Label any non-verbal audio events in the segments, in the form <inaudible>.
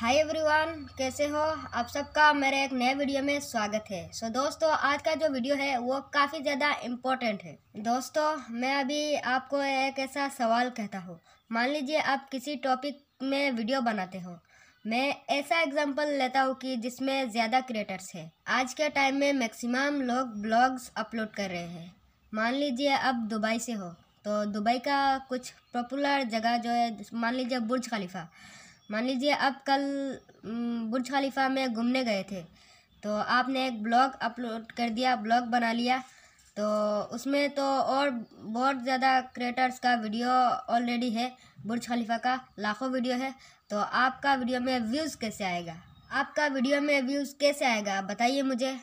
hi everyone कैसे हो आप सबका मेरे एक नए वीडियो में स्वागत है सो so, दोस्तों आज का जो वीडियो है वो काफ़ी ज़्यादा इम्पोर्टेंट है दोस्तों मैं अभी आपको एक ऐसा सवाल कहता हूँ मान लीजिए आप किसी टॉपिक में वीडियो बनाते हो मैं ऐसा एग्जांपल लेता हूँ कि जिसमें ज़्यादा क्रिएटर्स है आज के टाइम में मैक्सिमम लोग ब्लॉग्स अपलोड कर रहे हैं मान लीजिए आप दुबई से हो तो दुबई का कुछ पॉपुलर जगह जो है मान लीजिए बुर्ज खलीफा मान लीजिए आप कल बुर्ज खलीफा में घूमने गए थे तो आपने एक ब्लॉग अपलोड कर दिया ब्लॉग बना लिया तो उसमें तो और बहुत ज़्यादा क्रिएटर्स का वीडियो ऑलरेडी है बुर्ज खलीफा का लाखों वीडियो है तो आपका वीडियो में व्यूज़ कैसे आएगा आपका वीडियो में व्यूज़ कैसे आएगा बताइए मुझे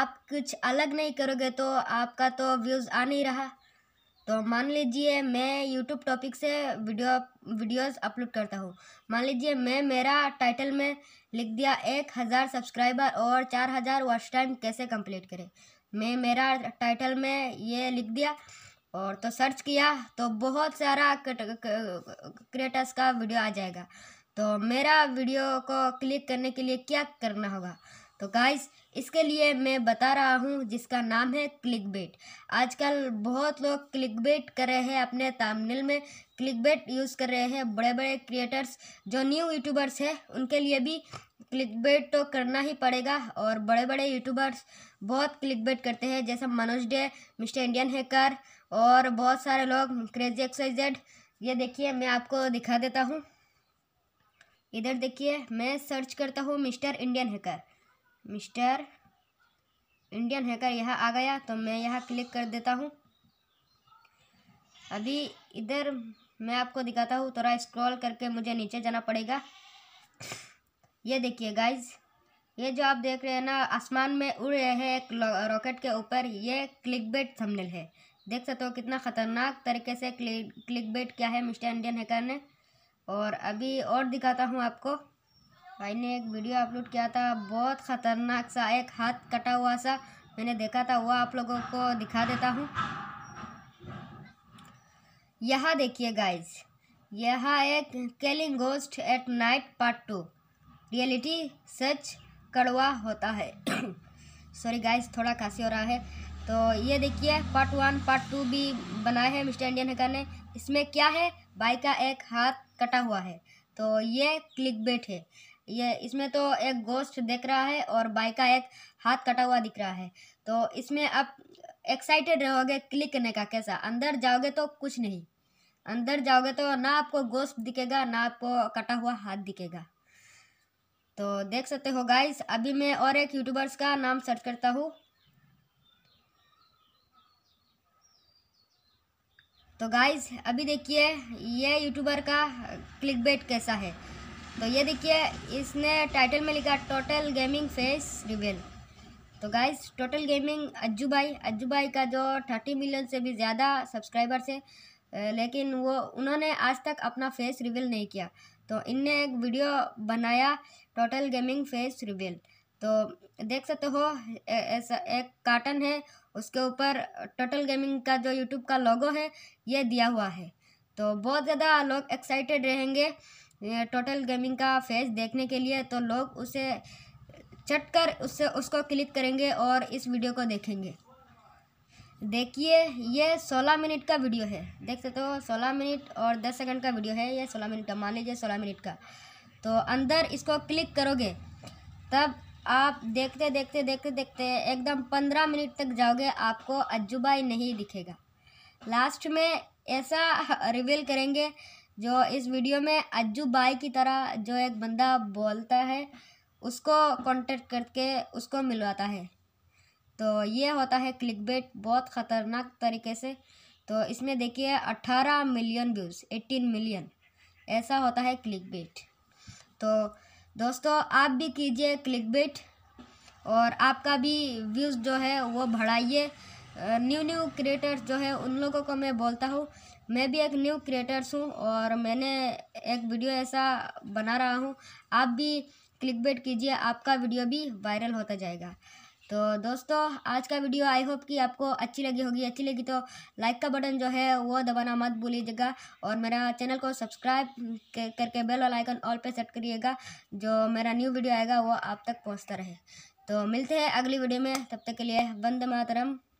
आप कुछ अलग नहीं करोगे तो आपका तो व्यूज़ आ नहीं रहा तो मान लीजिए मैं यूट्यूब टॉपिक से वीडियो वीडियोस अपलोड करता हूँ मान लीजिए मैं मेरा टाइटल में लिख दिया एक हज़ार सब्सक्राइबर और चार हज़ार वॉच टाइम कैसे कंप्लीट करें मैं मेरा टाइटल में ये लिख दिया और तो सर्च किया तो बहुत सारा क्रिएटर्स का वीडियो आ जाएगा तो मेरा वीडियो को क्लिक करने के लिए क्या करना होगा तो गाइस इसके लिए मैं बता रहा हूँ जिसका नाम है क्लिक बेट आजकल बहुत लोग क्लिक बेट कर रहे हैं अपने तामनिल में क्लिक बेट यूज़ कर रहे हैं बड़े बड़े क्रिएटर्स जो न्यू यूट्यूबर्स हैं उनके लिए भी क्लिक बेट तो करना ही पड़ेगा और बड़े बड़े यूट्यूबर्स बहुत क्लिक बेट करते हैं जैसे Manoj Dey mister Indian hacker और बहुत सारे लोग क्रेजी एक्सरसाइजेड ये देखिए मैं आपको दिखा देता हूँ इधर देखिए मैं सर्च करता हूँ mister Indian hacker mister Indian hacker यहाँ आ गया तो मैं यहाँ क्लिक कर देता हूँ अभी इधर मैं आपको दिखाता हूँ थोड़ा स्क्रॉल करके मुझे नीचे जाना पड़ेगा ये देखिए गाइज ये जो आप देख रहे हैं ना आसमान में उड़ रहे हैं एक रॉकेट के ऊपर ये क्लिक बेट थंबनेल है देख सकते हो कितना ख़तरनाक तरीके से क्लिक क्लिक बेट क्या है मिस्टर इंडियन हैकर ने और अभी और दिखाता हूँ आपको भाई ने एक वीडियो अपलोड किया था बहुत ख़तरनाक सा एक हाथ कटा हुआ सा मैंने देखा था वह आप लोगों को दिखा देता हूँ यह देखिए गाइज यह एक calling ghost at night part two reality सच कड़वा होता है सॉरी <coughs> गाइज थोड़ा खांसी हो रहा है तो ये देखिए पार्ट वन पार्ट टू भी बनाए हैं मिस्टर इंडियन हैकर ने इसमें क्या है बाइक का एक हाथ कटा हुआ है तो ये क्लिक बेट है ये इसमें तो एक गोश्त दिख रहा है और बाइक का एक हाथ कटा हुआ दिख रहा है तो इसमें आप एक्साइटेड रहोगे क्लिक करने का कैसा अंदर जाओगे तो कुछ नहीं अंदर जाओगे तो ना आपको गोश्त दिखेगा ना आपको कटा हुआ हाथ दिखेगा तो देख सकते हो गाइस अभी मैं और एक यूट्यूबर्स का नाम सर्च करता हूँ तो गाइस अभी देखिए ये यूट्यूबर का क्लिक बेट कैसा है तो ये देखिए इसने टाइटल में लिखा टोटल गेमिंग फेस रिवेल तो गाइस टोटल गेमिंग अज्जू भाई अज्जू भाई का जो थर्टी मिलियन से भी ज़्यादा सब्सक्राइबर्स है लेकिन वो उन्होंने आज तक अपना फेस रिवील नहीं किया तो इनने एक वीडियो बनाया टोटल गेमिंग फेस रिवील तो देख सकते हो ऐसा एक कार्टन है उसके ऊपर टोटल गेमिंग का जो यूट्यूब का लोगो है ये दिया हुआ है तो बहुत ज़्यादा लोग एक्साइटेड रहेंगे टोटल गेमिंग का फेज देखने के लिए तो लोग उसे चट कर उससे उसको क्लिक करेंगे और इस वीडियो को देखेंगे देखिए ये सोलह मिनट का वीडियो है देख सकते हो सोलह मिनट और दस सेकंड का वीडियो है ये सोलह मिनट का मान लीजिए सोलह मिनट का तो अंदर इसको क्लिक करोगे तब आप देखते देखते देखते देखते एकदम पंद्रह मिनट तक जाओगे आपको अजूबा ही नहीं दिखेगा लास्ट में ऐसा रिवील <laughs> करेंगे जो इस वीडियो में अज्जू बाई की तरह जो एक बंदा बोलता है उसको कांटेक्ट करके उसको मिलवाता है तो ये होता है क्लिक बेट बहुत ख़तरनाक तरीके से तो इसमें देखिए अट्ठारह मिलियन व्यूज़ एटीन मिलियन ऐसा होता है क्लिक बेट तो दोस्तों आप भी कीजिए क्लिक बेट और आपका भी व्यूज़ जो है वो बढ़ाइए न्यू न्यू क्रिएटर्स जो है उन लोगों को मैं बोलता हूँ मैं भी एक न्यू क्रिएटर्स हूँ और मैंने एक वीडियो ऐसा बना रहा हूँ आप भी क्लिक बेट कीजिए आपका वीडियो भी वायरल होता जाएगा तो दोस्तों आज का वीडियो आई होप कि आपको अच्छी लगी होगी अच्छी लगी तो लाइक का बटन जो है वो दबाना मत भूलिएगा और मेरा चैनल को सब्सक्राइब करके बेल और आइकन ऑल पे सेट करिएगा जो मेरा न्यू वीडियो आएगा वो आप तक पहुंचता रहे तो मिलते हैं अगली वीडियो में तब तक के लिए वंद मातरम